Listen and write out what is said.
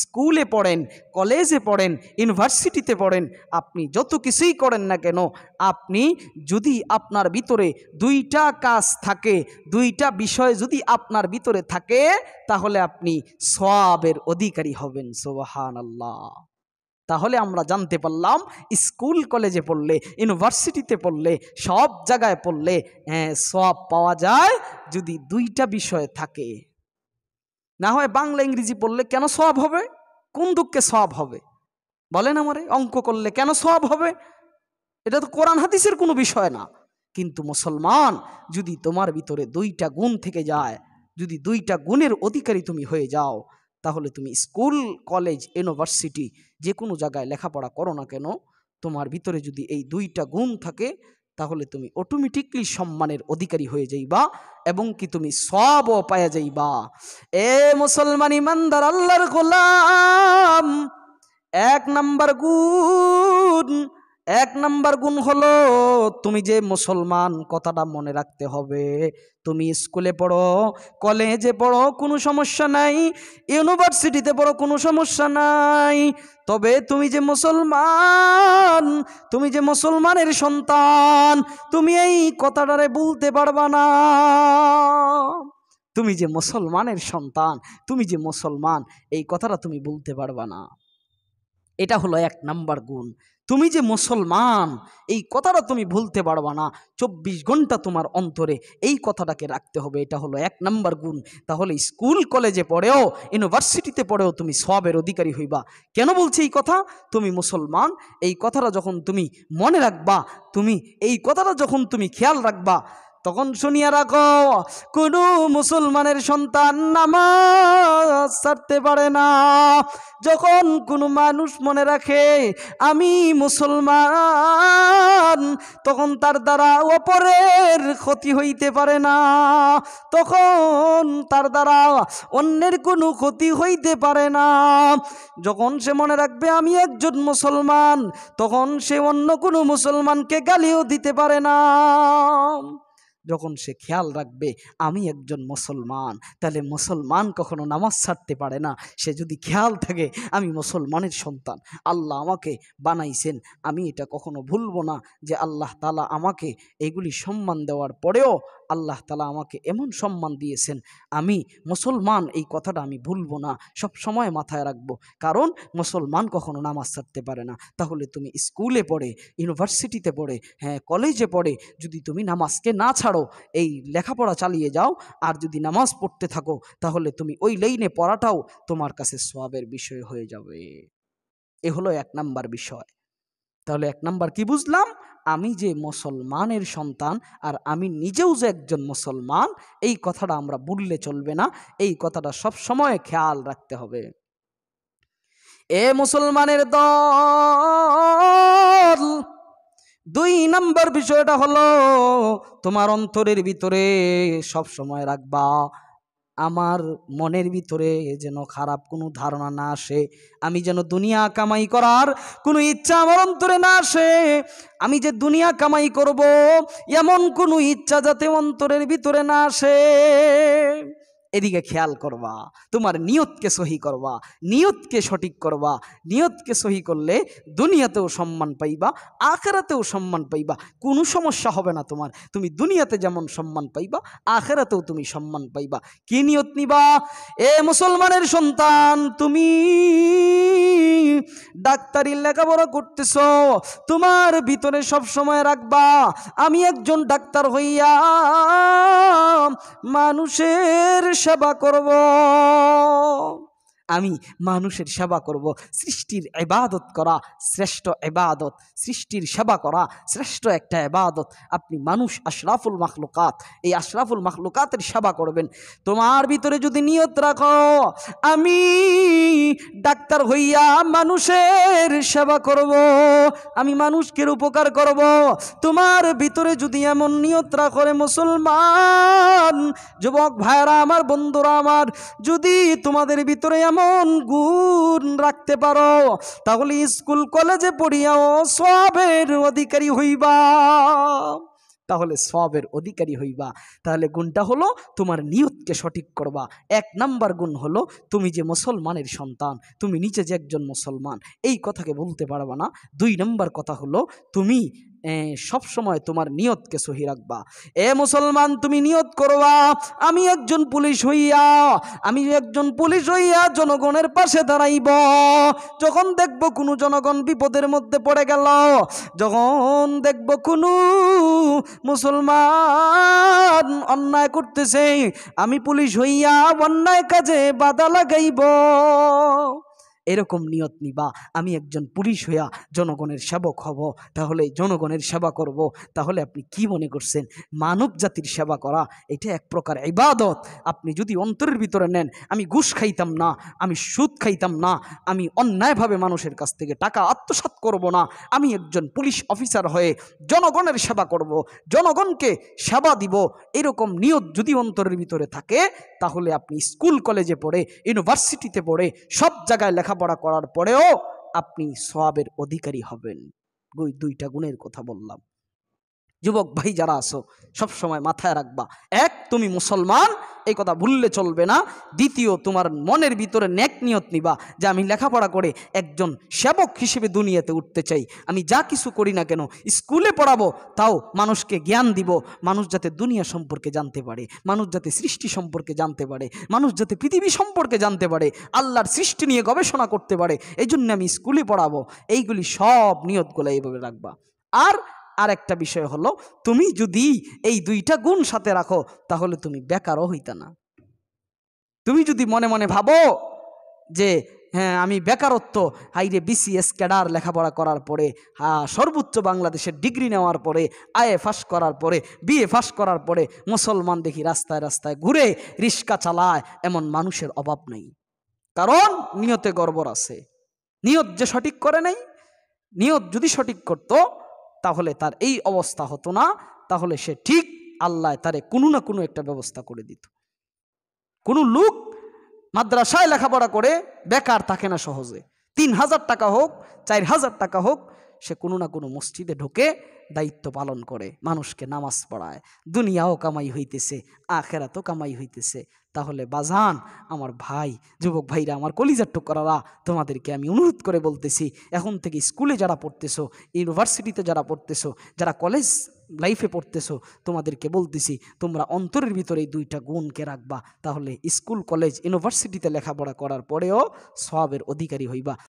স্কুলে পড়েন কলেজে পড়েন ইউনিভার্সিটিতে পড়েন আপনি যত কিছুই করেন না কেন আপনি যদি আপনার ভিতরে দুইটা কাজ থাকে দুইটা বিষয় যদি আপনার ভিতরে থাকে তাহলে আপনি সবের অধিকারী হবেন সোবাহান আল্লাহ তাহলে আমরা জানতে পারলাম স্কুল কলেজে পড়লে ইউনিভার্সিটিতে পড়লে সব জায়গায় পড়লে হ্যাঁ সব পাওয়া যায় যদি দুইটা বিষয় থাকে না হয় বাংলা ইংরেজি পড়লে কেন সব হবে কোন দুঃখে সব হবে বলেন আমারে অঙ্ক করলে কেন সব হবে এটা তো কোরআন হাদিসের কোনো বিষয় না কিন্তু মুসলমান যদি তোমার ভিতরে দুইটা গুণ থেকে যায় যদি দুইটা গুণের অধিকারী তুমি হয়ে যাও তাহলে তুমি স্কুল কলেজ ইউনিভার্সিটি যে কোনো জায়গায় লেখাপড়া করো না কেন তোমার ভিতরে যদি এই দুইটা গুণ থাকে তাহলে তুমি অটোমেটিকলি সম্মানের অধিকারী হয়ে যাইবা এবং কি তুমি সব পায়া যাইবা এ মুসলমান ইমানদার আল্লাহর গোলাম এক নাম্বার গুণ এক নাম্বার গুণ হলো তুমি যে মুসলমান কথাটা মনে রাখতে হবে তুমি স্কুলে পড়ো কলেজে পড়ো কোনো সমস্যা নাই ইউনিভার্সিটিতে পড়ো কোনো সমস্যা নাই তবে তুমি যে মুসলমান তুমি যে মুসলমানের সন্তান তুমি এই কথাটারে বলতে পারবা না তুমি যে মুসলমানের সন্তান তুমি যে মুসলমান এই কথাটা তুমি বলতে পারবা না এটা হলো এক নাম্বার গুণ তুমি যে মুসলমান এই কথাটা তুমি ভুলতে পারবা না চব্বিশ ঘন্টা তোমার অন্তরে এই কথাটাকে রাখতে হবে এটা হলো এক নাম্বার গুণ তাহলে স্কুল কলেজে পড়েও ইউনিভার্সিটিতে পড়েও তুমি সবের অধিকারী হইবা কেন বলছি এই কথা তুমি মুসলমান এই কথাটা যখন তুমি মনে রাখবা তুমি এই কথাটা যখন তুমি খেয়াল রাখবা তখন শুনিয়া রাখো কোনো মুসলমানের সন্তান নামাজ ছাড়তে পারে না যখন কোনো মানুষ মনে রাখে আমি মুসলমান তখন তার দ্বারা অপরের ক্ষতি হইতে পারে না তখন তার দ্বারা অন্যের কোনো ক্ষতি হইতে পারে না যখন সে মনে রাখবে আমি একজন মুসলমান তখন সে অন্য কোনো মুসলমানকে গালিও দিতে পারে না যখন সে খেয়াল রাখবে আমি একজন মুসলমান তাহলে মুসলমান কখনো নামাজ ছাড়তে পারে না সে যদি খেয়াল থাকে আমি মুসলমানের সন্তান আল্লাহ আমাকে বানাইছেন আমি এটা কখনো ভুলবো না যে আল্লাহ তালা আমাকে এগুলি সম্মান দেওয়ার পরেও আল্লাহ তালা আমাকে এমন সম্মান দিয়েছেন আমি মুসলমান এই কথাটা আমি ভুলবো না সব সময় মাথায় রাখবো কারণ মুসলমান কখনো নামাজ ছাড়তে পারে না তাহলে তুমি স্কুলে পড়ে ইউনিভার্সিটিতে পড়ে হ্যাঁ কলেজে পড়ে যদি তুমি নামাজকে না ছাড়ো পারো এই লেখাপড়া চালিয়ে যাও আর যদি নামাজ পড়তে থাকো তাহলে তুমি ওই লাইনে পড়াটাও তোমার কাছে সোয়াবের বিষয় হয়ে যাবে এ হলো এক নাম্বার বিষয় তাহলে এক নাম্বার কি বুঝলাম আমি যে মুসলমানের সন্তান আর আমি নিজেও যে একজন মুসলমান এই কথাটা আমরা বললে চলবে না এই কথাটা সব সময় খেয়াল রাখতে হবে এ মুসলমানের দল দুই নম্বর বিষয়টা হলো তোমার অন্তরের ভিতরে সব সময় রাখবা আমার মনের ভিতরে যেন খারাপ কোনো ধারণা না আসে আমি যেন দুনিয়া কামাই করার কোনো ইচ্ছা আমার অন্তরে না আসে আমি যে দুনিয়া কামাই করব এমন কোনো ইচ্ছা যাতে অন্তরের ভিতরে না আসে এদিকে খেয়াল করবা তোমার নিয়তকে সহি করবা নিয়তকে সঠিক করবা নিয়তকে সহি করলে দুনিয়াতেও সম্মান পাইবা আখেরাতেও সম্মান পাইবা কোনো সমস্যা হবে না তোমার তুমি দুনিয়াতে যেমন সম্মান পাইবা আখেরাতেও তুমি সম্মান পাইবা কি নিয়ত নিবা এ মুসলমানের সন্তান তুমি ডাক্তারি লেখাপড়া করতেছ তোমার ভিতরে সব সময় রাখবা আমি একজন ডাক্তার হইয়া মানুষের সেবা করব আমি মানুষের সেবা করব সৃষ্টির এবাদত করা শ্রেষ্ঠ এবাদত সৃষ্টির সেবা করা শ্রেষ্ঠ একটা এবাদত আপনি মানুষ আশরাফুল মাখলুকাত এই আশরাফুল মাখলুকাতের সেবা করবেন তোমার ভিতরে যদি নিয়ত রাখো আমি ডাক্তার হইয়া মানুষের সেবা করব আমি মানুষকে উপকার করব তোমার ভিতরে যদি এমন নিয়ত রাখো মুসলমান যুবক ভাইরা আমার বন্ধুরা আমার যদি তোমাদের ভিতরে এমন এমন গুণ রাখতে পারো তাহলে স্কুল কলেজে পড়িয়াও সবের অধিকারী হইবা তাহলে সবের অধিকারী হইবা তাহলে গুণটা হলো তোমার নিয়তকে সঠিক করবা এক নাম্বার গুণ হলো তুমি যে মুসলমানের সন্তান তুমি নিচে যে একজন মুসলমান এই কথাকে বলতে পারবা না দুই নাম্বার কথা হলো তুমি সব সময় তোমার নিয়তকে সহি রাখবা এ মুসলমান তুমি নিয়ত করবা আমি একজন পুলিশ হইয়া আমি একজন পুলিশ হইয়া জনগণের পাশে দাঁড়াইব যখন দেখব কোনো জনগণ বিপদের মধ্যে পড়ে গেল যখন দেখব কোনো মুসলমান অন্যায় করতেছে আমি পুলিশ হইয়া অন্যায় কাজে বাধা লাগাইব এরকম নিয়ত নিবা আমি একজন পুলিশ হইয়া জনগণের সেবক হব তাহলে জনগণের সেবা করব তাহলে আপনি কি মনে করছেন মানব জাতির সেবা করা এটা এক প্রকার ইবাদত আপনি যদি অন্তরের ভিতরে নেন আমি ঘুষ খাইতাম না আমি সুদ খাইতাম না আমি অন্যায়ভাবে মানুষের কাছ থেকে টাকা আত্মসাত করব না আমি একজন পুলিশ অফিসার হয়ে জনগণের সেবা করব জনগণকে সেবা দিব এরকম নিয়ত যদি অন্তরের ভিতরে থাকে তাহলে আপনি স্কুল কলেজে পড়ে ইউনিভার্সিটিতে পড়ে সব জায়গায় লেখা লেখাপড়া করার পরেও আপনি সবাবের অধিকারী হবেন ওই দুইটা গুণের কথা বললাম যুবক ভাই যারা আসো সবসময় মাথায় রাখবা এক তুমি মুসলমান এই কথা ভুললে চলবে না দ্বিতীয় তোমার মনের ভিতরে ন্যাক নিয়ত নিবা যে আমি লেখাপড়া করে একজন সেবক হিসেবে দুনিয়াতে উঠতে চাই আমি যা কিছু করি না কেন স্কুলে পড়াবো তাও মানুষকে জ্ঞান দিব মানুষ যাতে দুনিয়া সম্পর্কে জানতে পারে মানুষ যাতে সৃষ্টি সম্পর্কে জানতে পারে মানুষ যাতে পৃথিবী সম্পর্কে জানতে পারে আল্লাহর সৃষ্টি নিয়ে গবেষণা করতে পারে এই জন্য আমি স্কুলে পড়াবো এইগুলি সব নিয়তগুলো এইভাবে রাখবা আর আর একটা বিষয় হলো তুমি যদি এই দুইটা গুণ সাথে রাখো তাহলে তুমি বেকারও হইতা না তুমি যদি মনে মনে ভাবো যে হ্যাঁ আমি বেকারত্ব হাইরে বিসিএস ক্যাডার লেখাপড়া করার পরে সর্বোচ্চ বাংলাদেশের ডিগ্রি নেওয়ার পরে আয়ে ফাঁস করার পরে বিএ ফাঁস করার পরে মুসলমান দেখি রাস্তায় রাস্তায় ঘুরে রিক্সা চালায় এমন মানুষের অভাব নেই কারণ নিয়তে গর্বর আছে নিয়ত যে সঠিক করে নাই নিয়ত যদি সঠিক করতো তাহলে তার এই অবস্থা হতো না তাহলে সে ঠিক আল্লাহ তারে কোনো না কোনো একটা ব্যবস্থা করে দিত কোনো লোক মাদ্রাসায় লেখাপড়া করে বেকার থাকে না সহজে তিন হাজার টাকা হোক চার হাজার টাকা হোক সে কোনো না কোনো মসজিদে ঢোকে দায়িত্ব পালন করে মানুষকে নামাজ পড়ায় দুনিয়াও কামাই হইতেছে আখেরাতও কামাই হইতেছে তাহলে বাজান আমার ভাই যুবক ভাইরা আমার কলিজার টুকরারা তোমাদেরকে আমি অনুরোধ করে বলতেছি এখন থেকে স্কুলে যারা পড়তেছো ইউনিভার্সিটিতে যারা পড়তেছো যারা কলেজ লাইফে পড়তেছো তোমাদেরকে বলতেছি তোমরা অন্তরের ভিতরে দুইটা গুণকে রাখবা তাহলে স্কুল কলেজ ইউনিভার্সিটিতে লেখাপড়া করার পরেও সবের অধিকারী হইবা